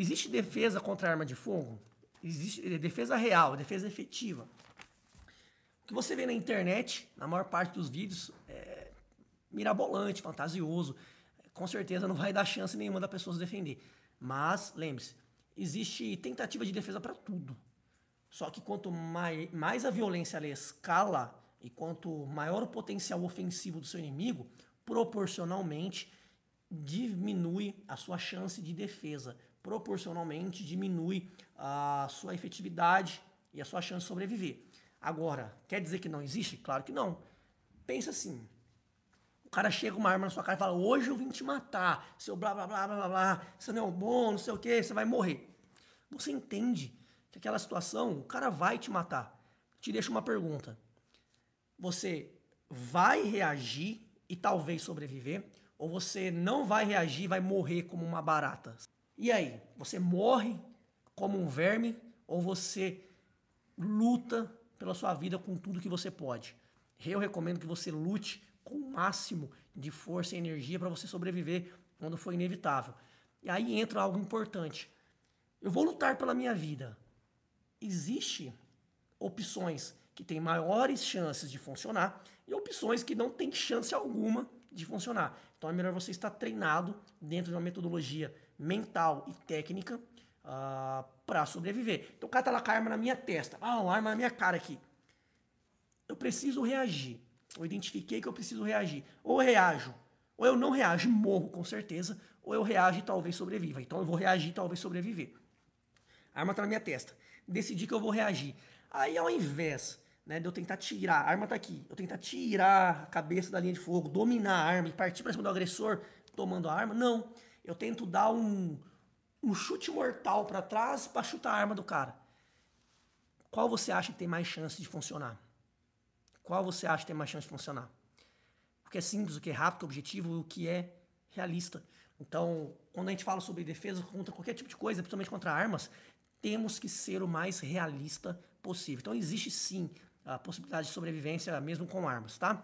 Existe defesa contra arma de fogo? Existe é, defesa real, defesa efetiva. O que você vê na internet, na maior parte dos vídeos, é mirabolante, fantasioso. Com certeza não vai dar chance nenhuma da pessoa se defender. Mas, lembre-se, existe tentativa de defesa para tudo. Só que quanto mais, mais a violência escala e quanto maior o potencial ofensivo do seu inimigo, proporcionalmente diminui a sua chance de defesa proporcionalmente diminui a sua efetividade e a sua chance de sobreviver. Agora, quer dizer que não existe? Claro que não. Pensa assim. O cara chega com uma arma na sua cara e fala: Hoje eu vim te matar, seu blá blá blá blá blá, você não é bom, não sei o que, você vai morrer. Você entende que aquela situação, o cara vai te matar. Te deixa uma pergunta: Você vai reagir e talvez sobreviver, ou você não vai reagir e vai morrer como uma barata? E aí, você morre como um verme ou você luta pela sua vida com tudo que você pode? Eu recomendo que você lute com o máximo de força e energia para você sobreviver quando for inevitável. E aí entra algo importante. Eu vou lutar pela minha vida. Existem opções que têm maiores chances de funcionar e opções que não têm chance alguma de funcionar. Então é melhor você estar treinado dentro de uma metodologia mental e técnica uh, ah, para sobreviver. Então o cara tá lá com a arma na minha testa, ah, uma arma na minha cara aqui. Eu preciso reagir. Eu identifiquei que eu preciso reagir. Ou reajo, ou eu não reajo morro com certeza, ou eu reajo e talvez sobreviva. Então eu vou reagir e talvez sobreviver. A arma tá na minha testa. Decidi que eu vou reagir. Aí ao invés né, de eu tentar tirar, a arma tá aqui, eu tentar tirar a cabeça da linha de fogo, dominar a arma e partir para cima do agressor tomando a arma, não. Eu tento dar um, um chute mortal para trás para chutar a arma do cara. Qual você acha que tem mais chance de funcionar? Qual você acha que tem mais chance de funcionar? O que é simples, o que é rápido, o que é objetivo, o que é realista. Então, quando a gente fala sobre defesa contra qualquer tipo de coisa, principalmente contra armas, temos que ser o mais realista possível. Então, existe sim a possibilidade de sobrevivência mesmo com armas, tá?